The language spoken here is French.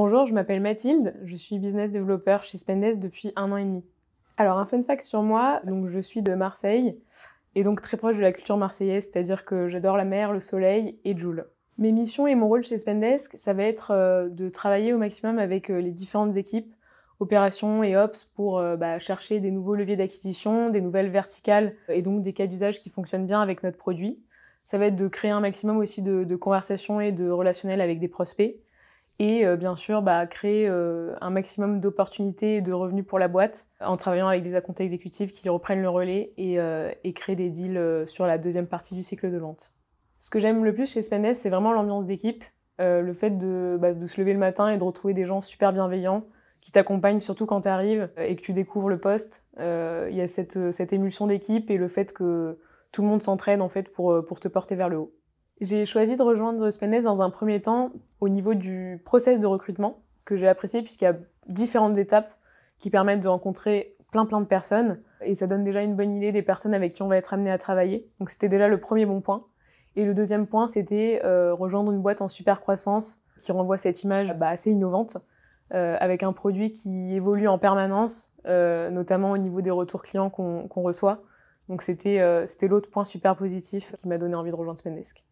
Bonjour, je m'appelle Mathilde, je suis business développeur chez Spendesk depuis un an et demi. Alors un fun fact sur moi, donc je suis de Marseille et donc très proche de la culture marseillaise, c'est-à-dire que j'adore la mer, le soleil et Joule. Mes missions et mon rôle chez Spendesk, ça va être euh, de travailler au maximum avec euh, les différentes équipes, opérations et ops, pour euh, bah, chercher des nouveaux leviers d'acquisition, des nouvelles verticales et donc des cas d'usage qui fonctionnent bien avec notre produit. Ça va être de créer un maximum aussi de, de conversations et de relationnels avec des prospects et euh, bien sûr bah, créer euh, un maximum d'opportunités et de revenus pour la boîte en travaillant avec des comptes exécutifs qui reprennent le relais et, euh, créent des deals sur la deuxième partie du cycle de vente. Ce que j'aime le plus chez Spendesk, c'est vraiment l'ambiance d'équipe, le fait bah, de, se lever le matin et de retrouver des gens super bienveillants qui t'accompagnent surtout quand tu arrives et que tu découvres le poste. Il y a cette, émulsion d'équipe et le fait que tout le monde s'entraîne en fait pour te porter vers le haut. J'ai choisi de rejoindre Spendesk dans un premier temps au niveau du process de recrutement que j'ai apprécié puisqu'il y a différentes étapes qui permettent de rencontrer plein plein de personnes et ça donne déjà une bonne idée des personnes avec qui on va être amené à travailler. Donc c'était déjà le premier bon point. Et le deuxième point, c'était euh, rejoindre une boîte en super croissance qui renvoie cette image bah, assez innovante euh, avec un produit qui évolue en permanence, euh, notamment au niveau des retours clients qu'on reçoit. Donc c'était l'autre point super positif qui m'a donné envie de rejoindre Spendesk.